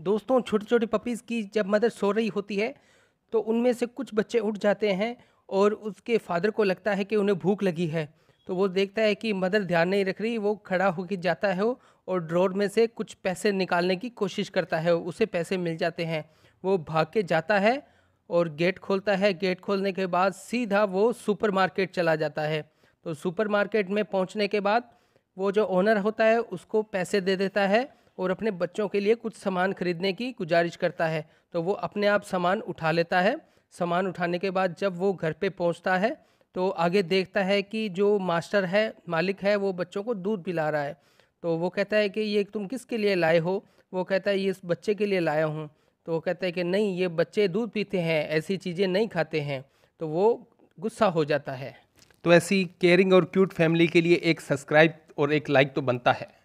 दोस्तों छोटी छोटी पपीज़ की जब मदर सो रही होती है तो उनमें से कुछ बच्चे उठ जाते हैं और उसके फादर को लगता है कि उन्हें भूख लगी है तो वो देखता है कि मदर ध्यान नहीं रख रही वो खड़ा होकर जाता है और ड्रॉर में से कुछ पैसे निकालने की कोशिश करता है उसे पैसे मिल जाते हैं वो भाग के जाता है और गेट खोलता है गेट खोलने के बाद सीधा वो सुपरमार्केट चला जाता है तो सुपरमार्केट में पहुंचने के बाद वो जो ओनर होता है उसको पैसे दे देता है और अपने बच्चों के लिए कुछ सामान खरीदने की गुजारिश करता है तो वो अपने आप सामान उठा लेता है सामान उठाने के बाद जब वो घर पे पहुंचता है तो आगे देखता है कि जो मास्टर है मालिक है वो बच्चों को दूध पिला रहा है तो वो कहता है कि ये तुम किसके लिए लाए हो वो कहता है ये इस बच्चे के लिए लाया हूँ तो वो कहता है कि नहीं ये बच्चे दूध पीते हैं ऐसी चीज़ें नहीं खाते हैं तो वो गुस्सा हो जाता है तो ऐसी केयरिंग और क्यूट फैमिली के लिए एक सब्सक्राइब और एक लाइक तो बनता है